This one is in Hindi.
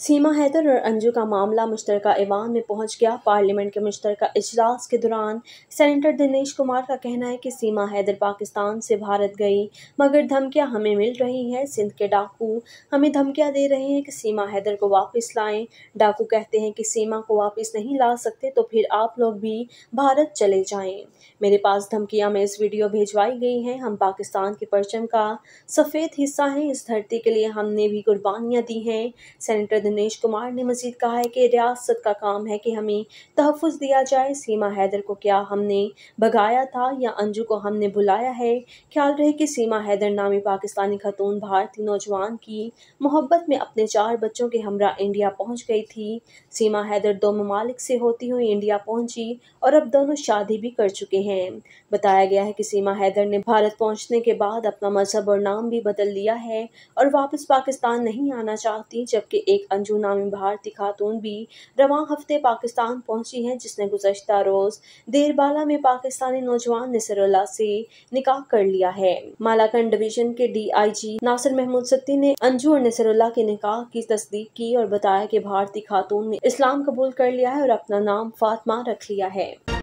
सीमा हैदर और अंजू का मामला मुश्तरका ईवान में पहुंच गया पार्लियामेंट के मुश्तरक इजलास के दौरान सेनेटर दिनेश कुमार का कहना है कि सीमा हैदर पाकिस्तान से भारत गई मगर धमकियां हमें मिल रही हैं सिंध के डाकू हमें धमकियां दे रहे हैं कि सीमा हैदर को वापस लाएं डाकू कहते हैं कि सीमा को वापस नहीं ला सकते तो फिर आप लोग भी भारत चले जाएँ मेरे पास धमकियाँ में इस वीडियो भिजवाई गई हैं हम पाकिस्तान के परचम का सफ़ेद हिस्सा हैं इस धरती के लिए हमने भी कुर्बानियाँ दी हैं सेनेटर दिनेश कुमार ने मजीद कहा है कि रियासत का काम है कि हमें तहफ़ दिया जाए सीमा हैदर को क्या हमने भगाया था या अंजू को हमने बुलाया है ख्याल रहे कि सीमा हैदर नामी पाकिस्तानी खतून भारतीय नौजवान की मोहब्बत में अपने चार बच्चों के हमरा इंडिया पहुंच गई थी सीमा हैदर दो ममालिक से होती हुई इंडिया पहुंची और अब दोनों शादी भी कर चुके हैं बताया गया है कि सीमा हैदर ने भारत पहुंचने के बाद अपना मजहब और नाम भी बदल लिया है और वापस पाकिस्तान नहीं आना चाहती जबकि एक अंजू नामी भारतीय खातून भी रवा हफ्ते पाकिस्तान पहुंची हैं जिसने गुजशत रोज देरबाला में पाकिस्तानी नौजवान नसरुल्ला से निकाह कर लिया है मालाखंड डिवीजन के डीआईजी नासिर महमूद सत्ती ने अंजू और नसरुल्ला के निकाह की तस्दीक की और बताया कि भारतीय खातून ने इस्लाम कबूल कर लिया है और अपना नाम फातमा रख लिया है